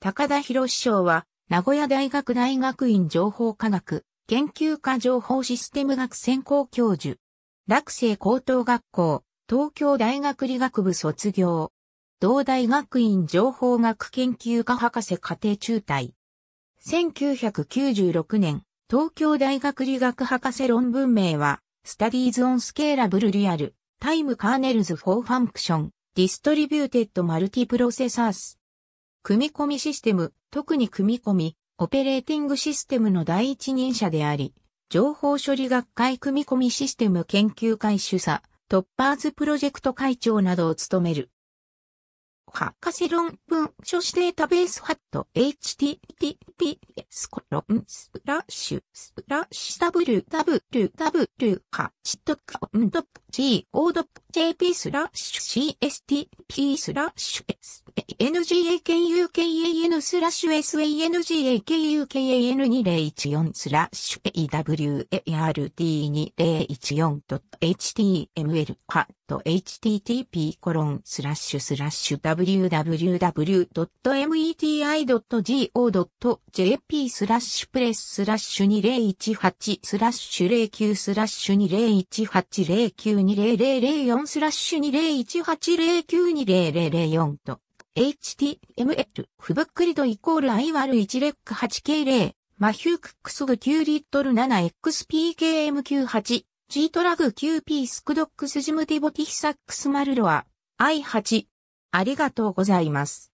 高田博士賞は、名古屋大学大学院情報科学、研究科情報システム学専攻教授。落成高等学校、東京大学理学部卒業。同大学院情報学研究科博士課程中退。1996年、東京大学理学博士論文名は、Studies on Scalable Real, Time Kernels for Function, Distributed Multiprocessors 組み込みシステム、特に組み込み、オペレーティングシステムの第一人者であり、情報処理学会組み込みシステム研究会主査、トッパーズプロジェクト会長などを務める。博士論文書士データベースハット https コロンスラッシュスラッシュ www go.jp スラッシュ cstp スラッシュ s NGAKUKAN スラッシュ SANGAKUKAN2014 スラッシュ AWART2014.html ハット http コロンスラッシュスラッシュ www.meti.go.jp スラッシュプレススラッシュ2018スラッシュ09スラッシュ2018092004スラッシュ2018092004と HTML、フブックリドイコール I÷1 レック 8K0、マヒュークックスグ9リットル 7XPKM98、G トラグ 9P スクドックスジムティボティヒサックスマルロア、I8。ありがとうございます。